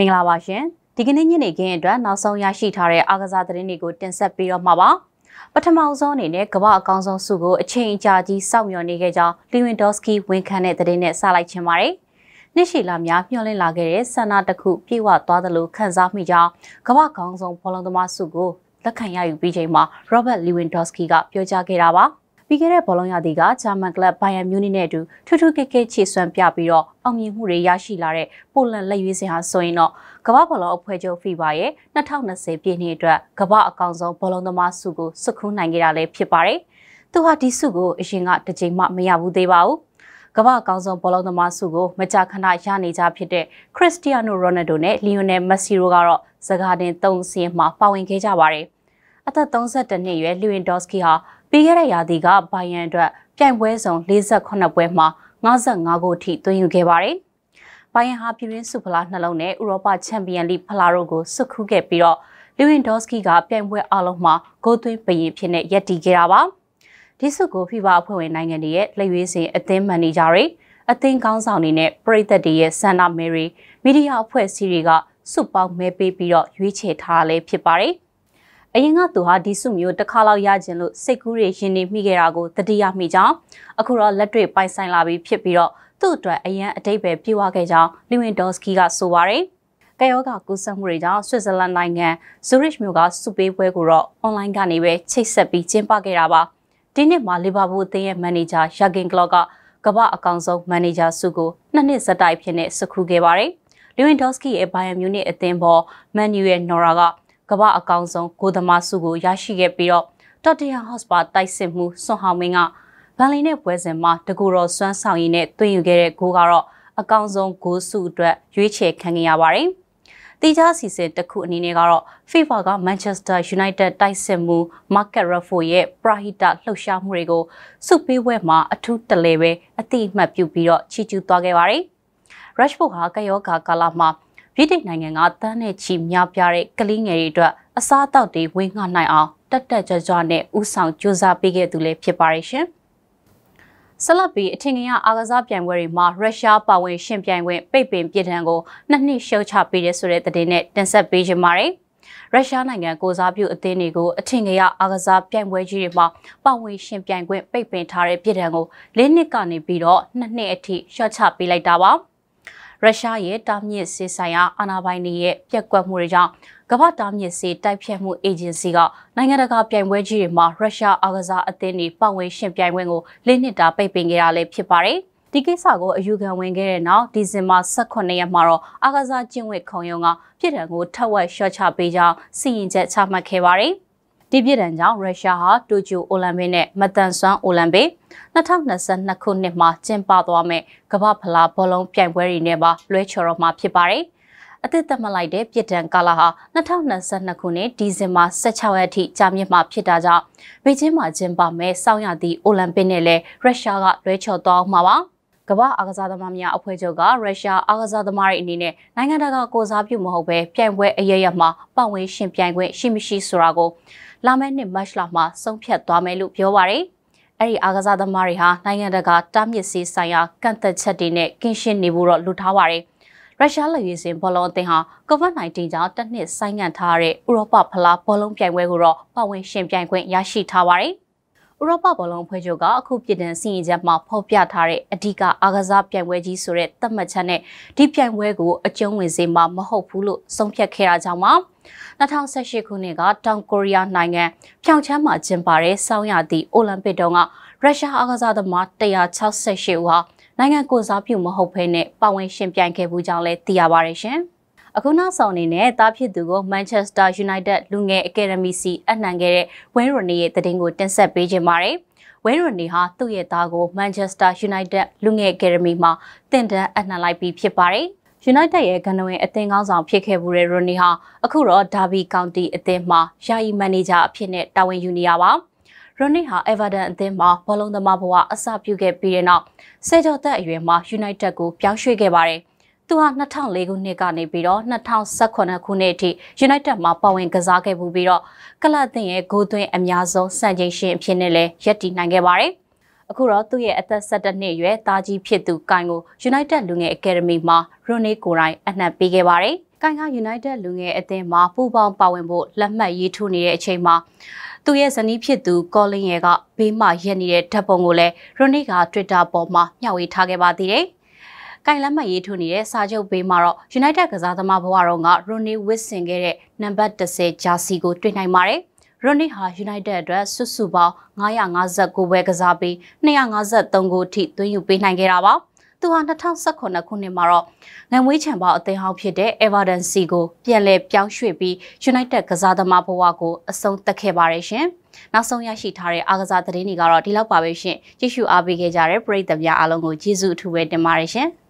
မင်္ဂလာပါရှင်ဒီကနေ့ညနေခင်းအတွက်နောက်ဆုံးရရှိထားတဲ့အားကစားသတင်းတွေကိုတင်ဆက်ပေးတော့မှာပါပထမဆုံးအနေနဲ့ကမ္ဘာအကောင်းဆုံးဆုကိုအချိန်အကြာကြီးစောင့်မျှော်နေခဲ့ကြောင်းလီဝင်ဒေါ့စကီဝန်ခံတဲ့သတင်းနဲ့ဆက်လိုက်ချင်ပါတယ်နှစ်ရှည်လာများမျှော်လင့်လာခဲ့တဲ့ဆန္ဒတစ်ခုပြေဝသွားသလိုခံစားမိကြောင်းကမ္ဘာကောင်းဆုံးဘောလုံးသမားဆုကိုလက်ခံရယူပြီးချိန်မှာ Robert Lewandowski ကပြောကြားခဲ့တာပါ။ပြီးခဲ့တဲ့ဘောလုံးရာသီကဂျာမန်ကလပ်ဘိုင်ယန်မြူးနစ်နဲ့အတူထူးထူးကဲကဲခြေစွမ်းပြပြီးတော့အောင်မြင်မှုတွေရရှိလာတဲ့ပိုလန်လက်ရွေးစင်ဟာဆိုရင်တော့ကမ္ဘာဘောလုံးအဖွဲ့ချုပ် FIFA ရဲ့2020ပြည့်နှစ်အတွက်ကမ္ဘာအကောင်ဆုံးဘောလုံးသမားဆုကိုစွတ်ခူးနိုင်ခဲ့တာလည်းဖြစ်ပါတယ်။သူဟာဒီဆုကိုအရင်ကတစ်ချိန်မှမရဘူးသေးပါဘူး။ကမ္ဘာအကောင်းဆုံးဘောလုံးသမားဆုကိုမကြာခဏရနေကြဖြစ်တဲ့ခရစ္စတီယာနိုရိုနယ်ဒိုနဲ့လီယိုနယ်မက်ဆီတို့ကတော့စကားတင်၃စီးမှာပါဝင်ခဲ့ကြပါတယ်။အသက်32နှစ်အရွယ်လီဝင်ဒေါစကီဟာပြီးခဲ့တဲ့ရာသီကဘိုင်ယန်အတွက်ပြိုင်ပွဲဆုံး48ပွဲမှာ55ဂိုးထိသွင်းယူခဲ့ပါတယ်။ဘိုင်ယန်ဟာပြည်ရင်းစုဖလားနှလုံးနဲ့ဥရောပချန်ပီယံလိဖလားတို့ကိုဆွတ်ခူးခဲ့ပြီးတော့လီဝင်ဒေါ့စကီက ပြိုင်ပွဲအလုံးမှာဂိုးသွင်းပရင်ဖြစ်နဲ့ရပ်တည်ခဲ့တာပါ။ဒီစုကိုဖိဘာအဖွဲ့ဝင်နိုင်ငံတွေရဲ့လက်ရွေးစင်အသင်းမန်နေဂျာတွေအသင်းကောင်းဆောင်တွေနဲ့ပရိသတ်တွေရဲ့ဆန္ဒမဲတွေမီဒီယာအဖွဲ့အစည်းတွေကစုပေါင်းမဲပေးပြီးတော့ရွေးချယ်ထားလဲဖြစ်ပါတယ်။အရင်ကသူဟာဒီစုမျိုးတစ်ခါလောက်ရခြင်းလို့စိတ်ကူးတွေရင်နေမိခဲ့တာကိုသတိရမိကြောင်းအခုတော့လက်တွေ့ပိုင်ဆိုင်လာပြီးဖြစ်ပြီးတော့သူ့အတွက်အရင်အတိတ်ပဲပြေဝခဲ့ကြောင်းလီဝင်ဒေါစကီကဆိုပါတယ်ကယောဂကူးစက်မှုတွေကြောင့်ဆွစ်ဇာလန်နိုင်ငံဇူရစ်မြို့ကစူပေးပွဲကိုတော့အွန်လိုင်းကနေပဲချိတ်ဆက်ပြီးကျင်းပခဲ့တာပါဒီနှစ်မှာလီဗာပူးအသင်းရဲ့မန်နေဂျာယာဂင်ကလော့ကကမ္ဘာအကောင်ဆုံးမန်နေဂျာဆုကိုနှစ်နှစ်ဆက်တိုက်ဖြစ်နေစခူးခဲ့ပါတယ်လီဝင်ဒေါစကီရဲ့ဘိုင်ယန်မြူနစ်အသင်းပေါ်မန်နျူရဲ့နော်ရာကကမ္ဘာအကောင်ဆုံးဂိုသမားဆုကိုရရှိခဲ့ပြီးတော့ဒေါက်တာဟော့စ်ပါတိုက်စစ်မှုဆွန်ဟောင်းမင်းကဗန်လီနဲ့ပွဲစဉ်မှာတကူတော်စွမ်းဆောင်ရည်နဲ့တွေ့ယူခဲ့တဲ့ဂိုးကတော့အကောင်ဆုံးဂိုးစုအတွက် ရွေးချယ်ခံခဲ့ရပါတယ်။တိကျစီစဉ်တစ်ခုအနေနဲ့ကတော့ FIFA က Manchester United တိုက်စစ်မှု Market Raffo ရဲ့ပရာဟိတလှုပ်ရှားမှုတွေကို စုပေးပွဲမှာအထူးတလဲပဲအတိအမှတ်ပြုပြီးတော့ချီးကျူးသွားခဲ့ပါတယ်။ Rashford ဟာကယောဂါကာလမှာဗြိတိန်နိုင်ငံကတန်းနဲ့ချီများပြားတဲ့ကလေးငယ်တွေအတွက်အစားအသောက်တွေဝေငှနိုင်အောင်တက်တက်ကြွကြွနဲ့ဥဆောင်ကြိုးစားပေးခဲ့သူလည်းဖြစ်ပါရဲ့ရှင်။ဆလပ်ပီအထင်ကြီးအာကစားပြိုင်ပွဲတွေမှာရုရှားပါဝင်ရှင်ပြိုင်ခွင့်ပိတ်ပင်ပြစ်ဒဏ်ကိုနှစ်နှစ်ရှုတ်ချပေးတဲ့ဆိုတဲ့သတင်းနဲ့တင်ဆက်ပေးကြပါမယ်။ရုရှားနိုင်ငံကိုစားပြုအသင်းတွေကိုအထင်ကရအားကစားပြိုင်ပွဲကြီးတွေမှာပါဝင်ရှင်ပြိုင်ခွင့်ပိတ်ပင်ထားတဲ့ပြည်ထောင်ကို၄နှစ်ကနေပြီးတော့၂နှစ်အထိရှော့ချပေးလိုက်တာပါ။ရုရှားရဲ့တားမြစ်စေဆိုင်ရာအာဏာပိုင်တွေရဲ့ပြက်ကွက်မှုတွေကြောင့်ကမ္ဘာတားမြစ်စေတိုက်ဖြတ်မှုအေဂျင်စီကနိုင်ငံတကာပြိုင်ပွဲကြီးတွေမှာရုရှားအားကစားအသင်းတွေပတ်ဝန်းရှင်ပြိုင်ပွဲကိုလေးနှစ်တာပိတ်ပင်ခဲ့ရလဲဖြစ်ပါတယ်။ဒီကိစ္စကိုအယူခံဝင်ခဲ့တဲ့နောက်ဒီဇင်ဘာ18ရက်မှာတော့အာကစားကျင့်ဝတ်ခုံရုံးကပြည်ထောင်ကိုထပ်ဝက်ရှော့ချပေးကြောင်းစီရင်ချက်ချမှတ်ခဲ့ပါတယ်။ဒီပြစ်ဒဏ်ကြောင့်ရုရှားဟာတိုကျိုအိုလံပစ်နဲ့မတန်ဆွမ်းအိုလံပစ်2022ခုနှစ်မှာကျင်းပသွားမယ့်ကမ္ဘာဖလားဘောလုံးပြိုင်ပွဲတွေနဲ့ပါ လွဲချော်တော့မှာဖြစ်ပါတယ်။အသစ်သက်မှတ်လိုက်တဲ့ပြစ်ဒဏ်ကာလဟာ2022ခုနှစ်ဒီဇင်ဘာ16ရက်အထိကြာမြင့်မှာဖြစ်တာကြောင့်ဘေကျင်းမှာကျင်းပမယ့်ဆောင်းရာသီအိုလံပစ်နဲ့လည်းရုရှားကလွဲချော်သွားအောင်မှာပါ။ကမ္ဘာအားကစားသမားများအဖွဲ့ချုပ်ကရုရှားအားကစားသမားတွေအနေနဲ့နိုင်ငံတကာကိုစားပြုမဟုတ်ဘဲပြိုင်ပွဲအရရမှာပတ်ဝန်းရှင်ပြိုင်ခွင့်ရှိမရှိဆိုတာကိုလာမယ့်နှစ်မတ်လမှာဆုံးဖြတ်သွားမယ်လို့ပြောပါရယ်။အဲ့ဒီအာကစားသမားတွေဟာနိုင်ငံတကာတားမြစ်ဆေးဆိုင်ရာကန့်သက်ချက်တွေနဲ့ကင်းရှင်းနေဖို့တော့လိုထားပါရယ်။ရုရှားလက်ရွေးစင်ဘောလုံးအသင်းဟာ COVID-19 ကြောင့်တစ်နှစ်ဆိုင်းငံ့ထားတဲ့ဥရောပဖလားဘောလုံးပြိုင်ပွဲကိုတော့ပတ်ဝန်းရှင်ပြိုင်ခွင့်ရရှိထားပါရယ်။ဥရောပဘောလုံးဖွဲ့ချုပ်ကအခုပြည်တန်စီရင်ချက်မှာဖော်ပြထားတဲ့အဓိကအာကစားပြိုင်ပွဲကြီးဆိုတဲ့သတ်မှတ်ချက်နဲ့ဒီပြိုင်ပွဲကိုအကျုံးဝင်စေမှာမဟုတ်ဘူးလို့ဆုံးဖြတ်ခဲ့တာကြောင့်ပါ2018ခုနှစ်ကတောင်ကိုရီးယားနိုင်ငံဖြောင်ချမ်းမှာကျင်းပတဲ့ဆောင်းရာသီအိုလံပစ်တုန်းကရုရှားအားကစားသမား168ဦးဟာနိုင်ငံကိုစားပြုမဟုတ်ဘဲနဲ့ပါဝင်ရှင်ပြိုင်ခဲ့မှုကြောင့်လည်းသိရပါရရှင်။အခုနောက်ဆောင်အနေနဲ့တားဖြစ်သူကို Manchester United လူငယ်အကယ်ဒမီစီအနှံခဲ့တဲ့ဝင်းရိုနီရဲ့တည်င်းကိုတင်ဆက်ပေးခြင်းပါတယ်။ဝင်းရိုနီဟာသူ့ရဲ့သားကို Manchester United လူငယ်အကယ်ဒမီမှာတင်တန်းအနှံလိုက်ပြီးဖြစ်ပါတယ်။ United ရဲ့ကဏ္ဍဝင်အသင်းကောင်းဆောင်ဖြစ်ခဲ့မှုတဲ့ Rooney ဟာအခုတော့ Derby County အသင်းမှာယာယီမန်နေဂျာအဖြစ်နဲ့တာဝန်ယူနေရပါရိုနီဟာ Everton အသင်းမှာဘောလုံးသမားဘဝအစပြုခဲ့ပြီးတဲ့နောက်ဆယ်ကျော်သက်အရွယ်မှာ United ကိုပြောင်းရွှေ့ခဲ့ပါတယ်။သူဟာ2004ခုနှစ်ကနေပြီးတော့2018ခုနှစ်အထိ United မှာပါဝင်ကစားခဲ့မှုပြီးတော့ကလပ်အသင်းရဲ့ဂိုးသွင်းအများဆုံးစံချိန်ရှင်အဖြစ်နဲ့လည်းရပ်တည်နိုင်ခဲ့ပါတယ်။အခုတော့သူ့ရဲ့အသက်17နှစ်အရွယ်သားကြီးဖြစ်သူကိုင်ကို United လူငယ် Academy မှာရိုနီကိုရိုင်းအနှံ့ပေးခဲ့ပါတယ်။ကိုင်က United လူငယ်အသင်းမှာပူးပေါင်းပါဝင်ဖို့လက်မှတ်ရေးထိုးနေတဲ့အချိန်မှာသူ့ရဲ့ဇနီးဖြစ်သူ Colin ရဲ့ကဘေးမှာရက်နေတဲ့ဓာတ်ပုံကိုလည်းရိုနီက Twitter ပေါ်မှာမျှဝေထားခဲ့ပါသေးတယ်။ကိုင်လက်မှတ်ရေးထိုးနေတဲ့စာချုပ်ဘေးမှာတော့ United ကစားသမားဘဝတော့က Rooney ဝစ်ဆင်ခဲ့တဲ့နံပါတ်30ဂျာစီကိုတွေ့နိုင်ပါတယ်ရိုနစ်ဟာ United အတွက်စုစုပေါင်း959ပွဲကစားပြီး253ဂိုးထိသွင်းယူပေးနိုင်ခဲ့တာပါ။သူဟာ2019ခုနှစ်မှာတော့ငွေချံပေါအသင်းဟောင်းဖြစ်တဲ့ Everton C ကိုပြန်လည်ပြောင်းရွှေ့ပြီး United ကစားသမားဘဝကိုအဆုံးသတ်ခဲ့ပါတယ်ရှင်။နောက်ဆုံးရရှိထားတဲ့အားကစားသတင်းတွေကတော့ဒီလောက်ပါပဲရှင်။ကြည့်ရှုအားပေးခဲ့ကြတဲ့ပရိသတ်များအားလုံးကိုကျေးဇူးအထူးပဲတင်ပါတယ်ရှင်။